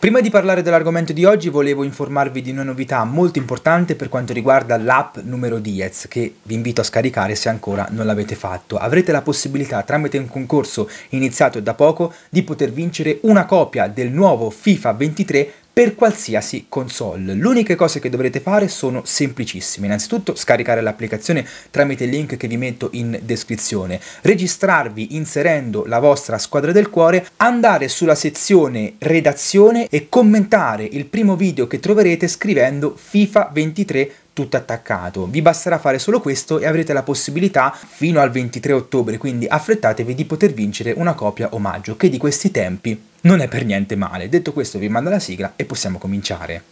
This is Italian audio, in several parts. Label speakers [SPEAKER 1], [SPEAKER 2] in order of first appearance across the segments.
[SPEAKER 1] Prima di parlare dell'argomento di oggi volevo informarvi di una novità molto importante per quanto riguarda l'app numero Diez che vi invito a scaricare se ancora non l'avete fatto. Avrete la possibilità tramite un concorso iniziato da poco di poter vincere una copia del nuovo FIFA 23 per qualsiasi console. Le uniche cose che dovrete fare sono semplicissime. Innanzitutto scaricare l'applicazione tramite il link che vi metto in descrizione, registrarvi inserendo la vostra squadra del cuore, andare sulla sezione redazione e commentare il primo video che troverete scrivendo FIFA 23 tutto attaccato. Vi basterà fare solo questo e avrete la possibilità fino al 23 ottobre, quindi affrettatevi di poter vincere una copia omaggio, che di questi tempi non è per niente male. Detto questo vi mando la sigla e possiamo cominciare.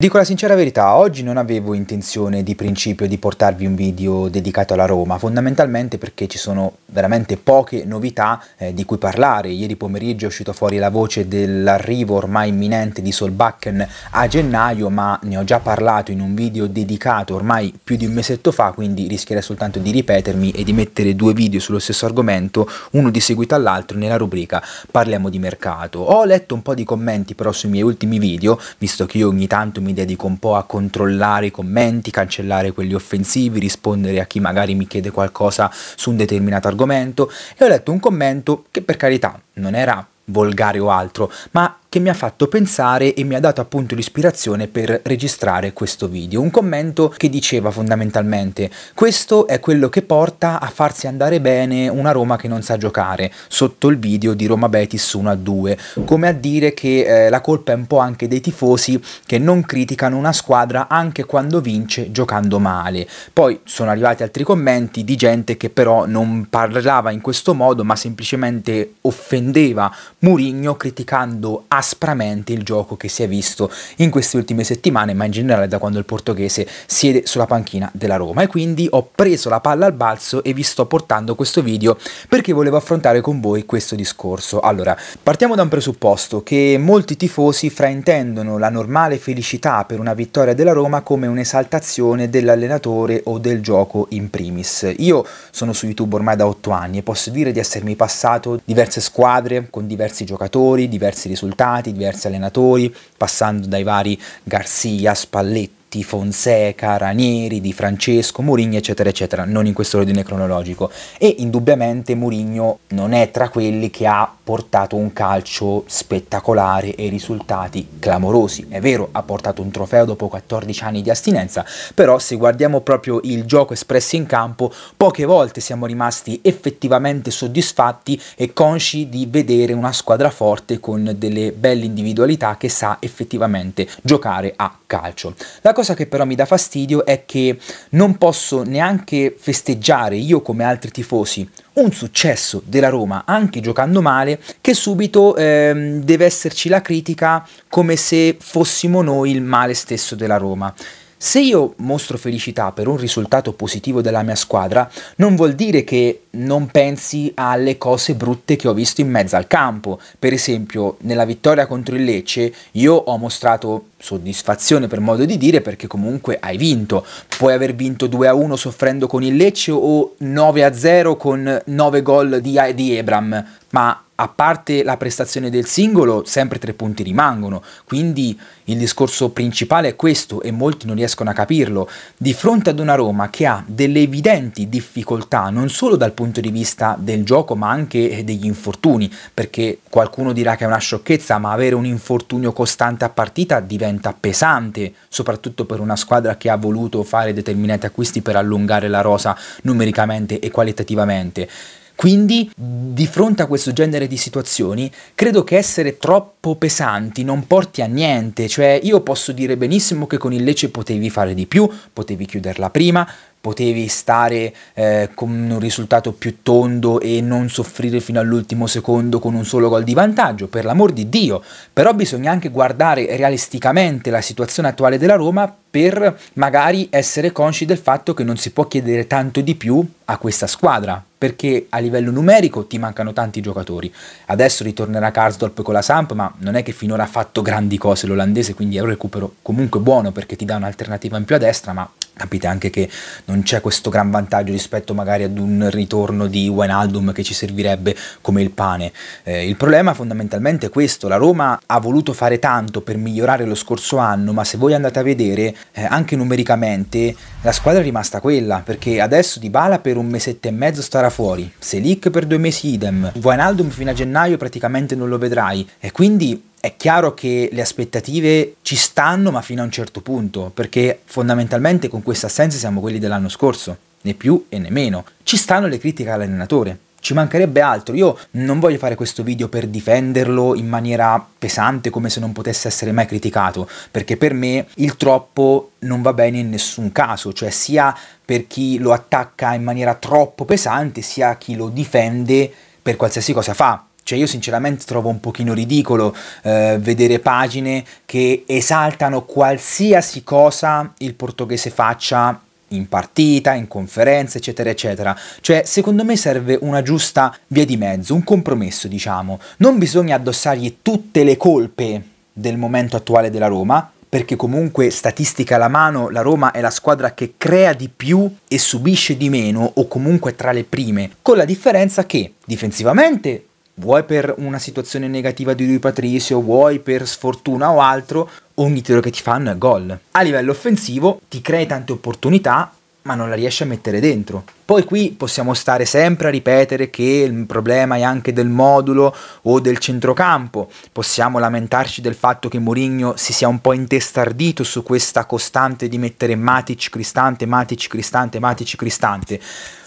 [SPEAKER 1] Dico la sincera verità, oggi non avevo intenzione di principio di portarvi un video dedicato alla Roma, fondamentalmente perché ci sono veramente poche novità eh, di cui parlare. Ieri pomeriggio è uscita fuori la voce dell'arrivo ormai imminente di Solbakken a gennaio, ma ne ho già parlato in un video dedicato ormai più di un mesetto fa, quindi rischierei soltanto di ripetermi e di mettere due video sullo stesso argomento, uno di seguito all'altro nella rubrica Parliamo di mercato. Ho letto un po' di commenti però sui miei ultimi video, visto che io ogni tanto mi mi dedico un po' a controllare i commenti, cancellare quelli offensivi, rispondere a chi magari mi chiede qualcosa su un determinato argomento e ho letto un commento che per carità non era volgare o altro, ma che mi ha fatto pensare e mi ha dato appunto l'ispirazione per registrare questo video. Un commento che diceva fondamentalmente questo è quello che porta a farsi andare bene una Roma che non sa giocare sotto il video di Roma Betis 1-2, come a dire che eh, la colpa è un po' anche dei tifosi che non criticano una squadra anche quando vince giocando male. Poi sono arrivati altri commenti di gente che però non parlava in questo modo ma semplicemente offendeva Murigno criticando aspramente il gioco che si è visto in queste ultime settimane, ma in generale da quando il portoghese siede sulla panchina della Roma. E quindi ho preso la palla al balzo e vi sto portando questo video perché volevo affrontare con voi questo discorso. Allora, partiamo da un presupposto che molti tifosi fraintendono la normale felicità per una vittoria della Roma come un'esaltazione dell'allenatore o del gioco in primis. Io sono su YouTube ormai da 8 anni e posso dire di essermi passato diverse squadre con diversi giocatori, diversi risultati stati, diversi allenatori, passando dai vari Garcia, Spalletti, Totti, Fonseca, Ranieri, Di Francesco, Mourinho, eccetera, eccetera, non in questo ordine cronologico. E indubbiamente Mourinho non è tra quelli che ha portato un calcio spettacolare e risultati clamorosi. È vero, ha portato un trofeo dopo 14 anni di astinenza, però se guardiamo proprio il gioco espresso in campo, poche volte siamo rimasti effettivamente soddisfatti e consci di vedere una squadra forte con delle belle individualità che sa effettivamente giocare a calcio. La cosa che però mi dà fastidio è che non posso neanche festeggiare io come altri tifosi un successo della Roma, anche giocando male, che subito ehm, deve esserci la critica come se fossimo noi il male stesso della Roma. Se io mostro felicità per un risultato positivo della mia squadra, non vuol dire che non pensi alle cose brutte che ho visto in mezzo al campo. Per esempio, nella vittoria contro il Lecce, io ho mostrato soddisfazione per modo di dire perché comunque hai vinto. Puoi aver vinto 2-1 soffrendo con il Lecce o 9-0 con 9 gol di, di Ebram, ma a parte la prestazione del singolo, sempre tre punti rimangono, quindi il discorso principale è questo e molti non riescono a capirlo. Di fronte ad una Roma che ha delle evidenti difficoltà, non solo dal punto di vista del gioco ma anche degli infortuni, perché qualcuno dirà che è una sciocchezza, ma avere un infortunio costante a partita diventa pesante, soprattutto per una squadra che ha voluto fare determinati acquisti per allungare la rosa numericamente e qualitativamente. Quindi, di fronte a questo genere di situazioni, credo che essere troppo pesanti non porti a niente, cioè io posso dire benissimo che con il Lecce potevi fare di più, potevi chiuderla prima, potevi stare eh, con un risultato più tondo e non soffrire fino all'ultimo secondo con un solo gol di vantaggio, per l'amor di Dio, però bisogna anche guardare realisticamente la situazione attuale della Roma per magari essere consci del fatto che non si può chiedere tanto di più a questa squadra perché a livello numerico ti mancano tanti giocatori. Adesso ritornerà Karsdorp con la Samp, ma non è che finora ha fatto grandi cose l'olandese, quindi è un recupero comunque buono perché ti dà un'alternativa in più a destra, ma Capite anche che non c'è questo gran vantaggio rispetto magari ad un ritorno di Wijnaldum che ci servirebbe come il pane. Eh, il problema fondamentalmente è questo, la Roma ha voluto fare tanto per migliorare lo scorso anno, ma se voi andate a vedere eh, anche numericamente la squadra è rimasta quella, perché adesso Dybala per un mesetto e mezzo starà fuori, Selic per due mesi idem, Wijnaldum fino a gennaio praticamente non lo vedrai e quindi è chiaro che le aspettative ci stanno, ma fino a un certo punto, perché fondamentalmente con questa assenza siamo quelli dell'anno scorso, né più e né meno. Ci stanno le critiche all'allenatore, ci mancherebbe altro, io non voglio fare questo video per difenderlo in maniera pesante come se non potesse essere mai criticato, perché per me il troppo non va bene in nessun caso, cioè sia per chi lo attacca in maniera troppo pesante, sia chi lo difende per qualsiasi cosa fa cioè io sinceramente trovo un pochino ridicolo eh, vedere pagine che esaltano qualsiasi cosa il portoghese faccia in partita, in conferenze, eccetera, eccetera. Cioè, secondo me serve una giusta via di mezzo, un compromesso, diciamo. Non bisogna addossargli tutte le colpe del momento attuale della Roma, perché comunque statistica alla mano la Roma è la squadra che crea di più e subisce di meno o comunque tra le prime, con la differenza che difensivamente vuoi per una situazione negativa di lui Patricio, vuoi per sfortuna o altro, ogni tiro che ti fanno è gol. A livello offensivo ti crei tante opportunità, ma non la riesci a mettere dentro. Poi qui possiamo stare sempre a ripetere che il problema è anche del modulo o del centrocampo, possiamo lamentarci del fatto che Mourinho si sia un po' intestardito su questa costante di mettere Matic Cristante, Matic Cristante, Matic Cristante,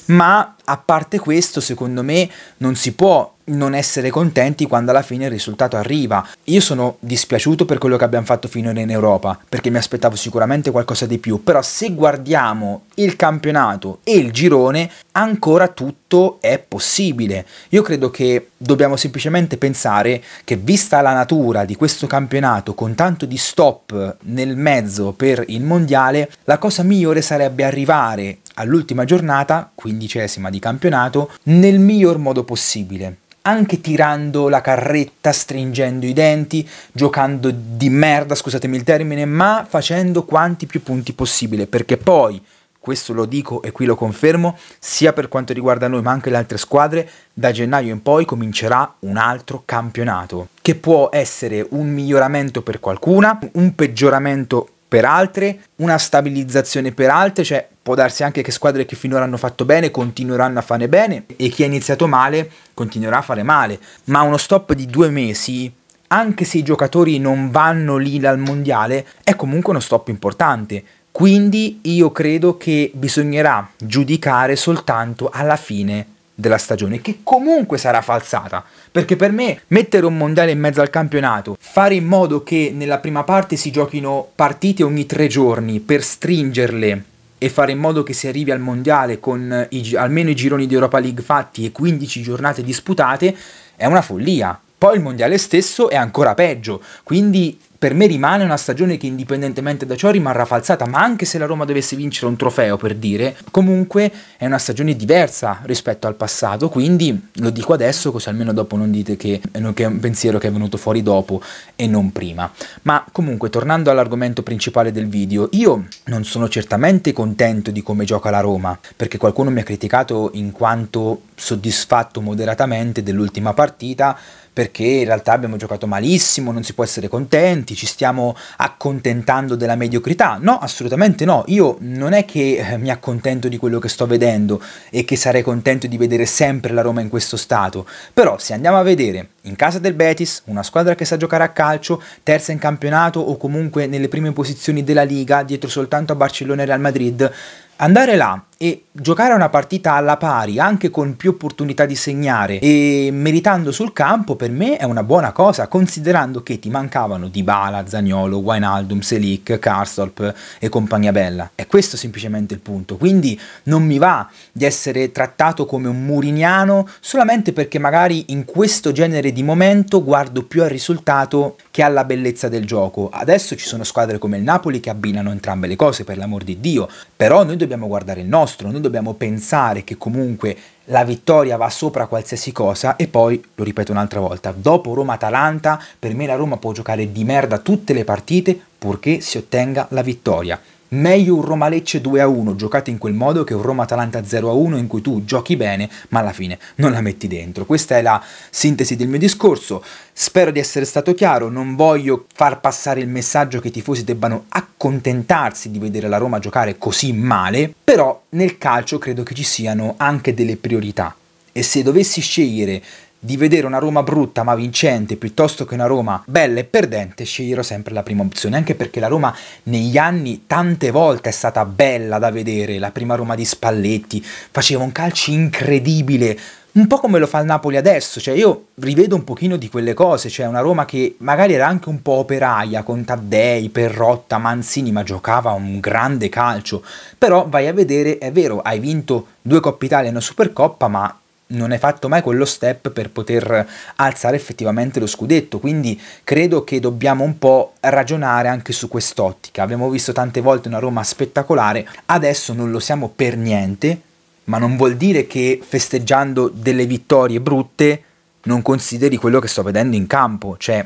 [SPEAKER 1] ma a parte questo, secondo me non si può non essere contenti quando alla fine il risultato arriva. Io sono dispiaciuto per quello che abbiamo fatto finora in Europa, perché mi aspettavo sicuramente qualcosa di più, però se guardiamo il campionato e il girone, ancora tutto è possibile. Io credo che dobbiamo semplicemente pensare che vista la natura di questo campionato con tanto di stop nel mezzo per il mondiale, la cosa migliore sarebbe arrivare all'ultima giornata, quindicesima di campionato nel miglior modo possibile anche tirando la carretta, stringendo i denti, giocando di merda, scusatemi il termine, ma facendo quanti più punti possibile, perché poi, questo lo dico e qui lo confermo, sia per quanto riguarda noi ma anche le altre squadre, da gennaio in poi comincerà un altro campionato, che può essere un miglioramento per qualcuna, un peggioramento per per altre, una stabilizzazione per altre, cioè può darsi anche che squadre che finora hanno fatto bene continueranno a fare bene e chi ha iniziato male continuerà a fare male, ma uno stop di due mesi anche se i giocatori non vanno lì dal mondiale, è comunque uno stop importante. Quindi io credo che bisognerà giudicare soltanto alla fine della stagione, che comunque sarà falsata, perché per me mettere un mondiale in mezzo al campionato, fare in modo che nella prima parte si giochino partite ogni tre giorni per stringerle e fare in modo che si arrivi al mondiale con i, almeno i gironi di Europa League fatti e 15 giornate disputate, è una follia. Poi il mondiale stesso è ancora peggio, quindi per me rimane una stagione che indipendentemente da ciò rimarrà falsata, ma anche se la Roma dovesse vincere un trofeo per dire, comunque è una stagione diversa rispetto al passato, quindi lo dico adesso così almeno dopo non dite che, che è un pensiero che è venuto fuori dopo e non prima. Ma comunque tornando all'argomento principale del video, io non sono certamente contento di come gioca la Roma, perché qualcuno mi ha criticato in quanto soddisfatto moderatamente dell'ultima partita, perché in realtà abbiamo giocato malissimo, non si può essere contenti, contenti, ci stiamo accontentando della mediocrità. No, assolutamente no. Io non è che eh, mi accontento di quello che sto vedendo e che sarei contento di vedere sempre la Roma in questo stato. Però se andiamo a vedere in casa del Betis, una squadra che sa giocare a calcio, terza in campionato o comunque nelle prime posizioni della Liga, dietro soltanto a Barcellona e Real Madrid, andare là e giocare una partita alla pari, anche con più opportunità di segnare e meritando sul campo per me è una buona cosa, considerando che ti mancavano Dybala, Zagnolo, Wijnaldum, Selic, Karsdorp e compagnia bella. È questo semplicemente il punto, quindi non mi va di essere trattato come un muriniano solamente perché magari in questo genere di momento guardo più al risultato che alla bellezza del gioco. Adesso ci sono squadre come il Napoli che abbinano entrambe le cose, per l'amor di Dio, però noi dobbiamo guardare il nostro nostro, noi dobbiamo pensare che comunque la vittoria va sopra qualsiasi cosa e poi, lo ripeto un'altra volta, dopo Roma-Atalanta per me la Roma può giocare di merda tutte le partite purché si ottenga la vittoria. Meglio un Roma-Lecce 2-1 giocato in quel modo che un Roma-Atalanta 0-1 in cui tu giochi bene ma alla fine non la metti dentro. Questa è la sintesi del mio discorso. Spero di essere stato chiaro, non voglio far passare il messaggio che i tifosi debbano accontentarsi di vedere la Roma giocare così male, però nel calcio credo che ci siano anche delle priorità. E se dovessi scegliere di vedere una Roma brutta ma vincente piuttosto che una Roma bella e perdente, sceglierò sempre la prima opzione, anche perché la Roma negli anni tante volte è stata bella da vedere, la prima Roma di Spalletti faceva un calcio incredibile, un po' come lo fa il Napoli adesso, cioè io rivedo un pochino di quelle cose, cioè una Roma che magari era anche un po' operaia con Taddei, Perrotta, Manzini, ma giocava un grande calcio, però vai a vedere, è vero, hai vinto due Coppa Italia e una Supercoppa, ma non hai fatto mai quello step per poter alzare effettivamente lo scudetto, quindi credo che dobbiamo un po' ragionare anche su quest'ottica. Abbiamo visto tante volte una Roma spettacolare, adesso non lo siamo per niente, ma non vuol dire che festeggiando delle vittorie brutte non consideri quello che sto vedendo in campo, cioè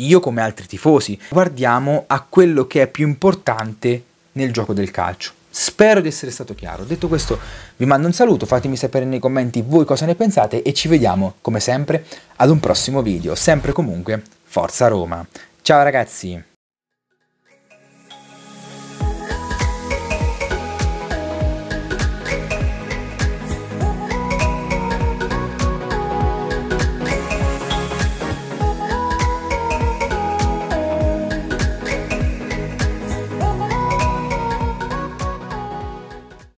[SPEAKER 1] io come altri tifosi guardiamo a quello che è più importante nel gioco del calcio. Spero di essere stato chiaro. Detto questo, vi mando un saluto, fatemi sapere nei commenti voi cosa ne pensate e ci vediamo, come sempre, ad un prossimo video. Sempre comunque, Forza Roma. Ciao ragazzi!